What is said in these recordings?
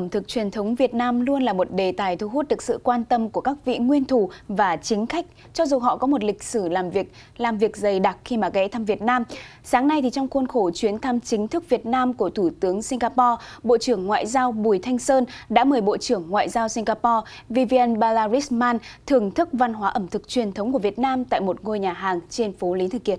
Ẩm thực truyền thống Việt Nam luôn là một đề tài thu hút được sự quan tâm của các vị nguyên thủ và chính khách, cho dù họ có một lịch sử làm việc, làm việc dày đặc khi mà ghé thăm Việt Nam. Sáng nay thì trong khuôn khổ chuyến thăm chính thức Việt Nam của Thủ tướng Singapore, Bộ trưởng Ngoại giao Bùi Thanh Sơn đã mời Bộ trưởng Ngoại giao Singapore Vivian Balarisman thưởng thức văn hóa ẩm thực truyền thống của Việt Nam tại một ngôi nhà hàng trên phố Lý Thư Kiệt.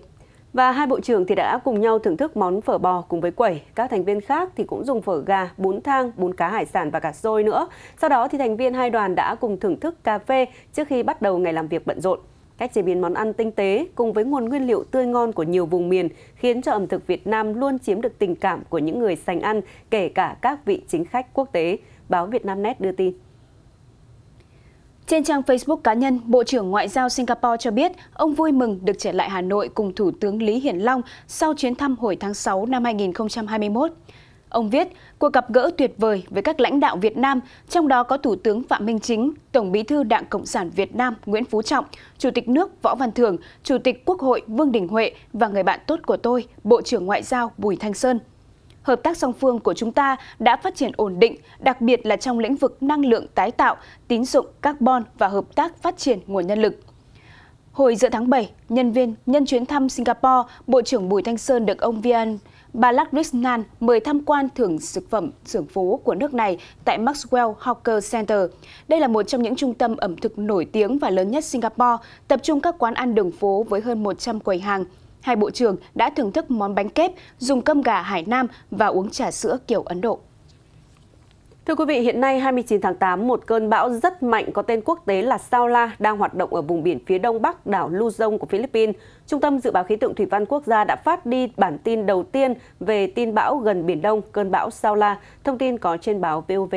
Và hai bộ trưởng thì đã cùng nhau thưởng thức món phở bò cùng với quẩy. Các thành viên khác thì cũng dùng phở gà, bún thang, bún cá hải sản và cả xôi nữa. Sau đó thì thành viên hai đoàn đã cùng thưởng thức cà phê trước khi bắt đầu ngày làm việc bận rộn. Cách chế biến món ăn tinh tế cùng với nguồn nguyên liệu tươi ngon của nhiều vùng miền khiến cho ẩm thực Việt Nam luôn chiếm được tình cảm của những người sành ăn, kể cả các vị chính khách quốc tế. Báo Việt Nam Net đưa tin. Trên trang Facebook cá nhân, Bộ trưởng Ngoại giao Singapore cho biết ông vui mừng được trở lại Hà Nội cùng Thủ tướng Lý Hiển Long sau chuyến thăm hồi tháng 6 năm 2021. Ông viết, cuộc gặp gỡ tuyệt vời với các lãnh đạo Việt Nam, trong đó có Thủ tướng Phạm Minh Chính, Tổng bí thư Đảng Cộng sản Việt Nam Nguyễn Phú Trọng, Chủ tịch nước Võ Văn Thưởng, Chủ tịch Quốc hội Vương Đình Huệ và người bạn tốt của tôi, Bộ trưởng Ngoại giao Bùi Thanh Sơn – hợp tác song phương của chúng ta đã phát triển ổn định, đặc biệt là trong lĩnh vực năng lượng tái tạo, tín dụng carbon và hợp tác phát triển nguồn nhân lực. Hồi giữa tháng 7, nhân viên nhân chuyến thăm Singapore, Bộ trưởng Bùi Thanh Sơn được ông Vian Balakrishnan mời tham quan thưởng thực phẩm xưởng phố của nước này tại Maxwell Hawker Center. Đây là một trong những trung tâm ẩm thực nổi tiếng và lớn nhất Singapore, tập trung các quán ăn đường phố với hơn 100 quầy hàng hai bộ trưởng đã thưởng thức món bánh kép, dùng cơm gà Hải Nam và uống trà sữa kiểu Ấn Độ. Thưa quý vị, hiện nay 29 tháng 8, một cơn bão rất mạnh có tên quốc tế là Sao La đang hoạt động ở vùng biển phía đông bắc đảo Luzon của Philippines. Trung tâm Dự báo Khí tượng Thủy văn Quốc gia đã phát đi bản tin đầu tiên về tin bão gần Biển Đông, cơn bão Sao La. Thông tin có trên báo VOV.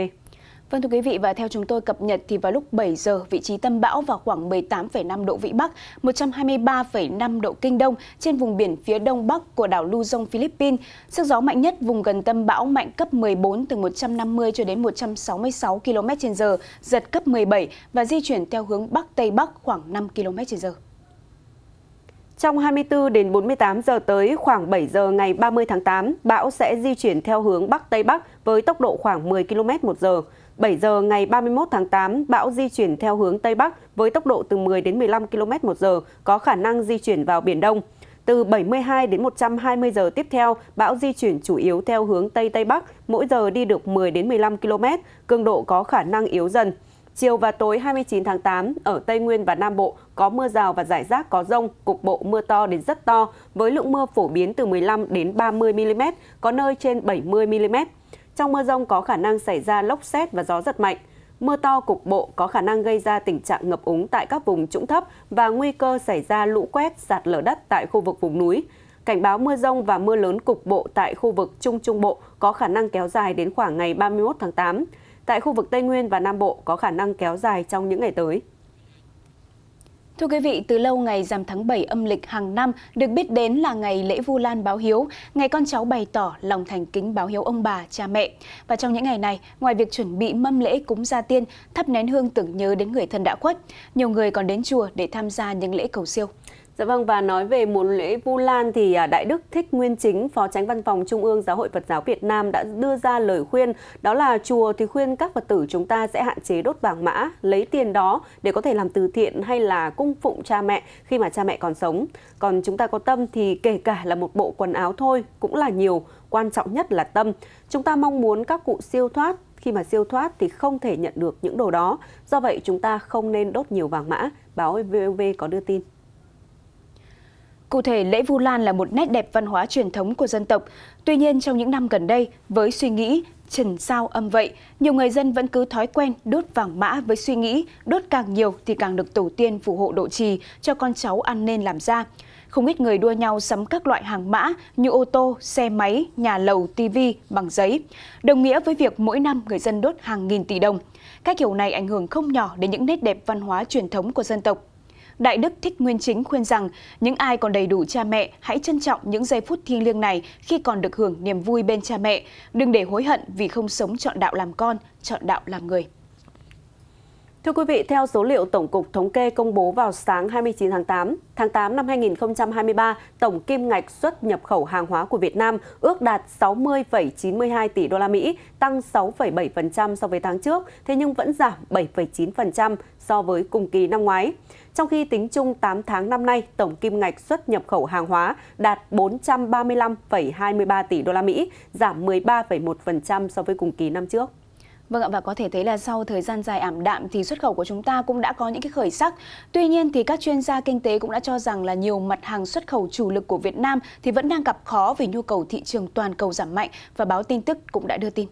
Vâng thưa quý vị và theo chúng tôi cập nhật thì vào lúc 7 giờ vị trí tâm bão vào khoảng 18,5 độ vĩ Bắc, 123,5 độ kinh Đông trên vùng biển phía đông bắc của đảo Luzon, Philippines. Sức gió mạnh nhất vùng gần tâm bão mạnh cấp 14 từ 150 cho đến 166 km/h, giật cấp 17 và di chuyển theo hướng bắc tây bắc khoảng 5 km/h. Trong 24 đến 48 giờ tới, khoảng 7 giờ ngày 30 tháng 8, bão sẽ di chuyển theo hướng Bắc Tây Bắc với tốc độ khoảng 10 km một giờ. 7 giờ ngày 31 tháng 8, bão di chuyển theo hướng Tây Bắc với tốc độ từ 10 đến 15 km một giờ, có khả năng di chuyển vào Biển Đông. Từ 72 đến 120 giờ tiếp theo, bão di chuyển chủ yếu theo hướng Tây Tây Bắc, mỗi giờ đi được 10 đến 15 km, cường độ có khả năng yếu dần. Chiều và tối 29 tháng 8, ở Tây Nguyên và Nam Bộ có mưa rào và rải rác có rông, cục bộ mưa to đến rất to, với lượng mưa phổ biến từ 15 đến 30 mm, có nơi trên 70 mm. Trong mưa rông có khả năng xảy ra lốc xét và gió giật mạnh. Mưa to cục bộ có khả năng gây ra tình trạng ngập úng tại các vùng trũng thấp và nguy cơ xảy ra lũ quét, sạt lở đất tại khu vực vùng núi. Cảnh báo mưa rông và mưa lớn cục bộ tại khu vực Trung Trung Bộ có khả năng kéo dài đến khoảng ngày 31 tháng 8. Tại khu vực Tây Nguyên và Nam Bộ có khả năng kéo dài trong những ngày tới. Thưa quý vị, từ lâu ngày rằm tháng 7 âm lịch hàng năm được biết đến là ngày lễ Vu Lan báo hiếu, ngày con cháu bày tỏ lòng thành kính báo hiếu ông bà, cha mẹ. Và trong những ngày này, ngoài việc chuẩn bị mâm lễ cúng gia tiên, thắp nén hương tưởng nhớ đến người thân đã khuất, nhiều người còn đến chùa để tham gia những lễ cầu siêu. Dạ vâng và nói về mùa lễ Vu Lan thì à, Đại Đức Thích Nguyên Chính, Phó Tránh Văn phòng Trung ương Giáo hội Phật giáo Việt Nam đã đưa ra lời khuyên đó là chùa thì khuyên các Phật tử chúng ta sẽ hạn chế đốt vàng mã, lấy tiền đó để có thể làm từ thiện hay là cung phụng cha mẹ khi mà cha mẹ còn sống. Còn chúng ta có tâm thì kể cả là một bộ quần áo thôi cũng là nhiều, quan trọng nhất là tâm. Chúng ta mong muốn các cụ siêu thoát, khi mà siêu thoát thì không thể nhận được những đồ đó. Do vậy chúng ta không nên đốt nhiều vàng mã, báo VOV có đưa tin. Cụ thể, lễ Vu Lan là một nét đẹp văn hóa truyền thống của dân tộc. Tuy nhiên, trong những năm gần đây, với suy nghĩ trần sao âm vậy, nhiều người dân vẫn cứ thói quen đốt vàng mã với suy nghĩ đốt càng nhiều thì càng được tổ tiên phù hộ độ trì cho con cháu ăn nên làm ra. Không ít người đua nhau sắm các loại hàng mã như ô tô, xe máy, nhà lầu, tivi bằng giấy, đồng nghĩa với việc mỗi năm người dân đốt hàng nghìn tỷ đồng. Cách hiểu này ảnh hưởng không nhỏ đến những nét đẹp văn hóa truyền thống của dân tộc Đại Đức Thích Nguyên Chính khuyên rằng những ai còn đầy đủ cha mẹ hãy trân trọng những giây phút thiêng liêng này khi còn được hưởng niềm vui bên cha mẹ. Đừng để hối hận vì không sống chọn đạo làm con, chọn đạo làm người. Thưa quý vị, theo số liệu Tổng cục Thống kê công bố vào sáng 29 tháng 8, tháng 8 năm 2023, tổng kim ngạch xuất nhập khẩu hàng hóa của Việt Nam ước đạt 60,92 tỷ đô la Mỹ, tăng 6,7% so với tháng trước, thế nhưng vẫn giảm 7,9% so với cùng kỳ năm ngoái. Trong khi tính chung 8 tháng năm nay, tổng kim ngạch xuất nhập khẩu hàng hóa đạt 435,23 tỷ đô la Mỹ, giảm 13,1% so với cùng kỳ năm trước. Vâng ạ và có thể thấy là sau thời gian dài ảm đạm thì xuất khẩu của chúng ta cũng đã có những cái khởi sắc. Tuy nhiên thì các chuyên gia kinh tế cũng đã cho rằng là nhiều mặt hàng xuất khẩu chủ lực của Việt Nam thì vẫn đang gặp khó vì nhu cầu thị trường toàn cầu giảm mạnh và báo tin tức cũng đã đưa tin.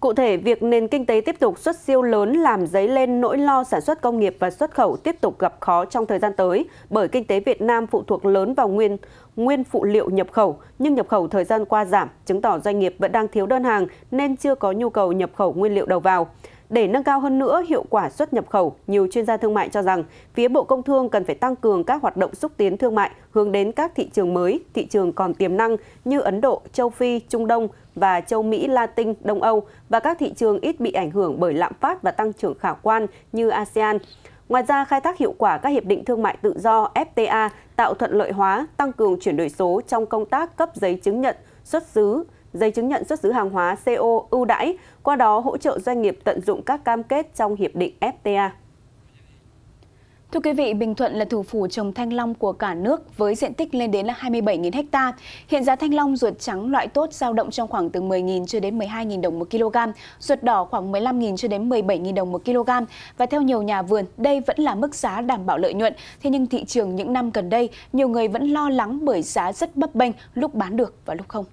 Cụ thể, việc nền kinh tế tiếp tục xuất siêu lớn làm dấy lên nỗi lo sản xuất công nghiệp và xuất khẩu tiếp tục gặp khó trong thời gian tới bởi kinh tế Việt Nam phụ thuộc lớn vào nguyên nguyên phụ liệu nhập khẩu, nhưng nhập khẩu thời gian qua giảm, chứng tỏ doanh nghiệp vẫn đang thiếu đơn hàng nên chưa có nhu cầu nhập khẩu nguyên liệu đầu vào. Để nâng cao hơn nữa hiệu quả xuất nhập khẩu, nhiều chuyên gia thương mại cho rằng phía Bộ Công Thương cần phải tăng cường các hoạt động xúc tiến thương mại hướng đến các thị trường mới, thị trường còn tiềm năng như Ấn Độ, châu Phi, Trung Đông và châu Mỹ, Latin, Đông Âu và các thị trường ít bị ảnh hưởng bởi lạm phát và tăng trưởng khả quan như ASEAN. Ngoài ra, khai thác hiệu quả các hiệp định thương mại tự do FTA tạo thuận lợi hóa, tăng cường chuyển đổi số trong công tác cấp giấy chứng nhận xuất xứ, giấy chứng nhận xuất xứ hàng hóa CO ưu đãi, qua đó hỗ trợ doanh nghiệp tận dụng các cam kết trong hiệp định FTA. Thưa quý vị, Bình Thuận là thủ phủ trồng thanh long của cả nước với diện tích lên đến là 27.000 ha. Hiện giá thanh long ruột trắng loại tốt dao động trong khoảng từ 10.000 cho đến 12.000 đồng một kg, ruột đỏ khoảng 15.000 cho đến 17.000 đồng một kg. Và theo nhiều nhà vườn, đây vẫn là mức giá đảm bảo lợi nhuận. Thế nhưng thị trường những năm gần đây, nhiều người vẫn lo lắng bởi giá rất bấp bênh lúc bán được và lúc không.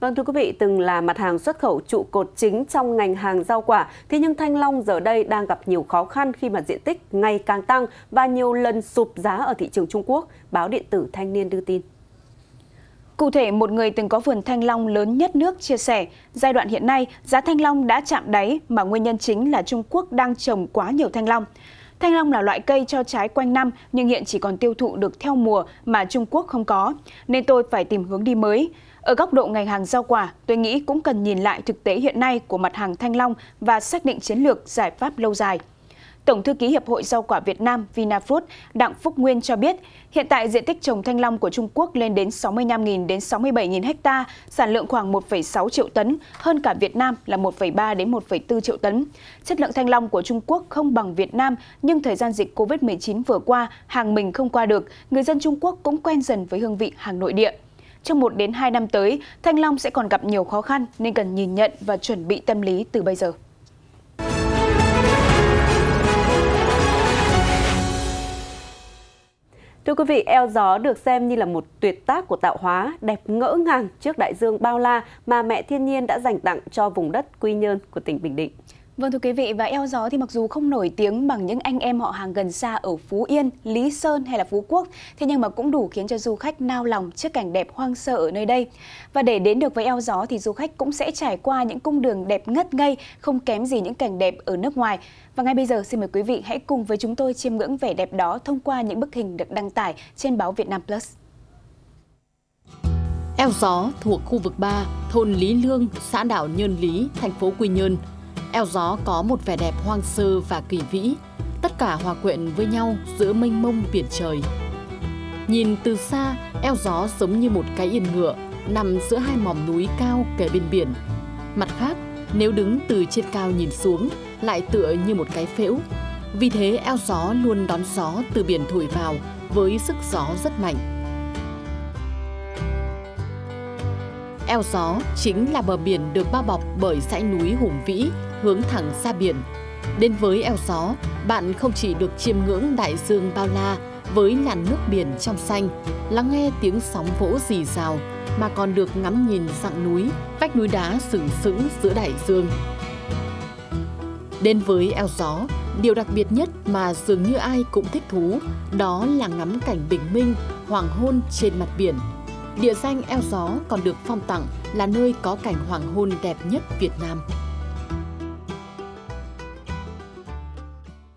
Vâng thưa quý vị, từng là mặt hàng xuất khẩu trụ cột chính trong ngành hàng rau quả, thế nhưng thanh long giờ đây đang gặp nhiều khó khăn khi mà diện tích ngày càng tăng và nhiều lần sụp giá ở thị trường Trung Quốc, báo điện tử Thanh niên đưa tin. Cụ thể, một người từng có vườn thanh long lớn nhất nước chia sẻ, giai đoạn hiện nay giá thanh long đã chạm đáy mà nguyên nhân chính là Trung Quốc đang trồng quá nhiều thanh long. Thanh long là loại cây cho trái quanh năm nhưng hiện chỉ còn tiêu thụ được theo mùa mà Trung Quốc không có, nên tôi phải tìm hướng đi mới. Ở góc độ ngành hàng rau quả, tôi nghĩ cũng cần nhìn lại thực tế hiện nay của mặt hàng thanh long và xác định chiến lược giải pháp lâu dài. Tổng thư ký Hiệp hội Rau quả Việt Nam Vinafruit Đặng Phúc Nguyên cho biết, hiện tại diện tích trồng thanh long của Trung Quốc lên đến 65.000 đến 67.000 ha, sản lượng khoảng 1,6 triệu tấn, hơn cả Việt Nam là 1,3 đến 1,4 triệu tấn. Chất lượng thanh long của Trung Quốc không bằng Việt Nam, nhưng thời gian dịch Covid-19 vừa qua, hàng mình không qua được, người dân Trung Quốc cũng quen dần với hương vị hàng nội địa trong 1 đến 2 năm tới, Thanh Long sẽ còn gặp nhiều khó khăn nên cần nhìn nhận và chuẩn bị tâm lý từ bây giờ. Thưa quý vị, eo gió được xem như là một tuyệt tác của tạo hóa, đẹp ngỡ ngàng trước đại dương bao la mà mẹ thiên nhiên đã dành tặng cho vùng đất quy nhơn của tỉnh Bình Định. Vâng thưa quý vị và eo gió thì mặc dù không nổi tiếng bằng những anh em họ hàng gần xa ở Phú Yên, Lý Sơn hay là Phú Quốc, thế nhưng mà cũng đủ khiến cho du khách nao lòng trước cảnh đẹp hoang sơ ở nơi đây. Và để đến được với eo gió thì du khách cũng sẽ trải qua những cung đường đẹp ngất ngây, không kém gì những cảnh đẹp ở nước ngoài. Và ngay bây giờ xin mời quý vị hãy cùng với chúng tôi chiêm ngưỡng vẻ đẹp đó thông qua những bức hình được đăng tải trên báo Việt Nam Plus. Eo gió thuộc khu vực 3, thôn Lý Lương, xã đảo Nhơn Lý, thành phố Quy Nhơn – Eo gió có một vẻ đẹp hoang sơ và kỳ vĩ, tất cả hòa quyện với nhau giữa mênh mông biển trời. Nhìn từ xa, eo gió giống như một cái yên ngựa nằm giữa hai mỏm núi cao kề bên biển. Mặt khác, nếu đứng từ trên cao nhìn xuống, lại tựa như một cái phễu. Vì thế eo gió luôn đón gió từ biển thổi vào với sức gió rất mạnh. Eo gió chính là bờ biển được bao bọc bởi dãy núi hùng vĩ hướng thẳng ra biển. Đến với eo gió, bạn không chỉ được chiêm ngưỡng đại dương bao la với làn nước biển trong xanh, lắng nghe tiếng sóng vỗ rì rào, mà còn được ngắm nhìn dặng núi, vách núi đá sừng sững giữa đại dương. Đến với eo gió, điều đặc biệt nhất mà dường như ai cũng thích thú đó là ngắm cảnh bình minh, hoàng hôn trên mặt biển. Địa danh eo gió còn được phong tặng là nơi có cảnh hoàng hôn đẹp nhất Việt Nam.